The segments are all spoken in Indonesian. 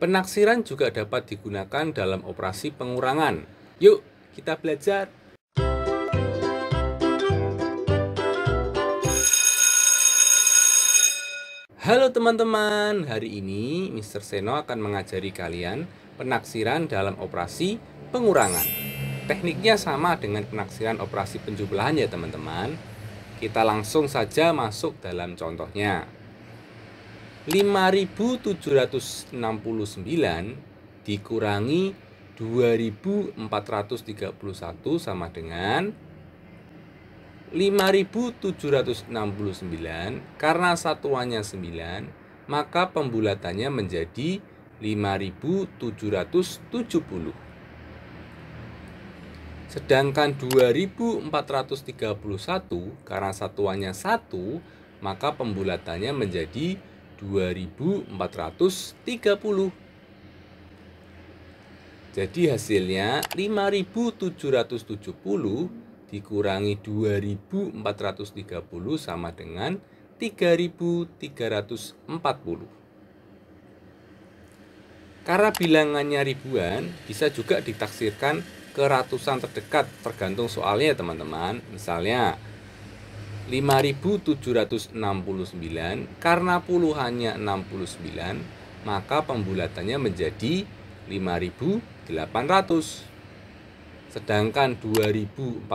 Penaksiran juga dapat digunakan dalam operasi pengurangan. Yuk, kita belajar. Halo teman-teman, hari ini Mr. Seno akan mengajari kalian penaksiran dalam operasi pengurangan. Tekniknya sama dengan penaksiran operasi penjumlahan ya teman-teman. Kita langsung saja masuk dalam contohnya. 5769 dikurangi 2431 sama dengan 5769 karena satuannya 9 maka pembulatannya menjadi 5770 sedangkan 2431 karena satuannya 1 maka pembulatannya menjadi 2430. Jadi hasilnya 5770 dikurangi 2430 sama dengan 3340. Karena bilangannya ribuan, bisa juga ditaksirkan ke ratusan terdekat tergantung soalnya teman-teman. Misalnya 5769 karena puluhannya 69 maka pembulatannya menjadi 5800 sedangkan 2431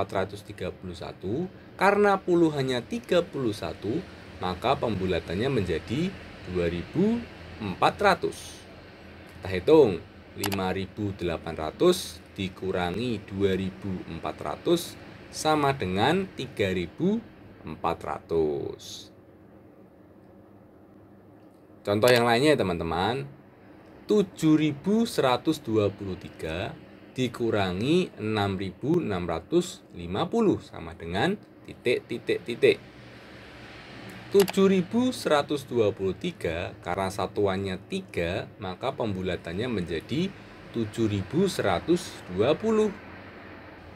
karena puluhannya 31 maka pembulatannya menjadi 2400 kita hitung 5800 dikurangi 2400 sama dengan 3000 400 contoh yang lainnya ya teman-teman 7123 dikurangi 6650 sama dengan titik titik titik 7123 karena satuannya 3 maka pembulatannya menjadi 7120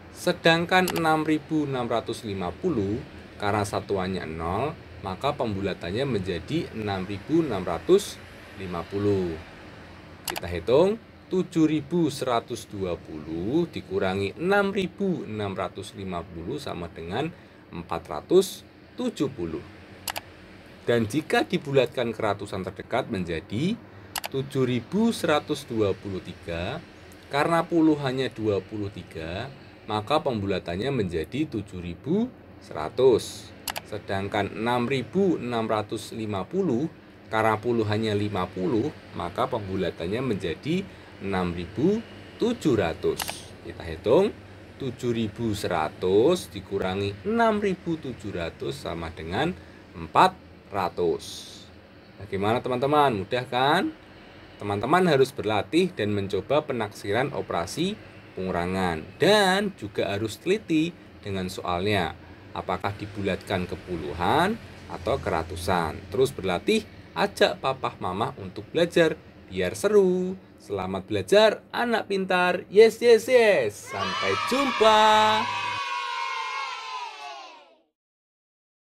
sedangkan 6650 karena satuannya 0, maka pembulatannya menjadi 6650. Kita hitung 7120 dikurangi 6650 sama dengan 470. Dan jika dibulatkan ke ratusan terdekat menjadi 7123 karena puluhannya 23 maka pembulatannya menjadi 7000 100 sedangkan 6650 karena puluhannya 50 maka pembulatannya menjadi 6700 kita hitung 7100 dikurangi 6700 sama dengan 400 bagaimana teman-teman mudah kan teman-teman harus berlatih dan mencoba penaksiran operasi pengurangan dan juga harus teliti dengan soalnya Apakah dibulatkan ke puluhan atau ke ratusan? Terus berlatih, ajak papah mama untuk belajar biar seru. Selamat belajar, anak pintar. Yes, yes, yes. Sampai jumpa.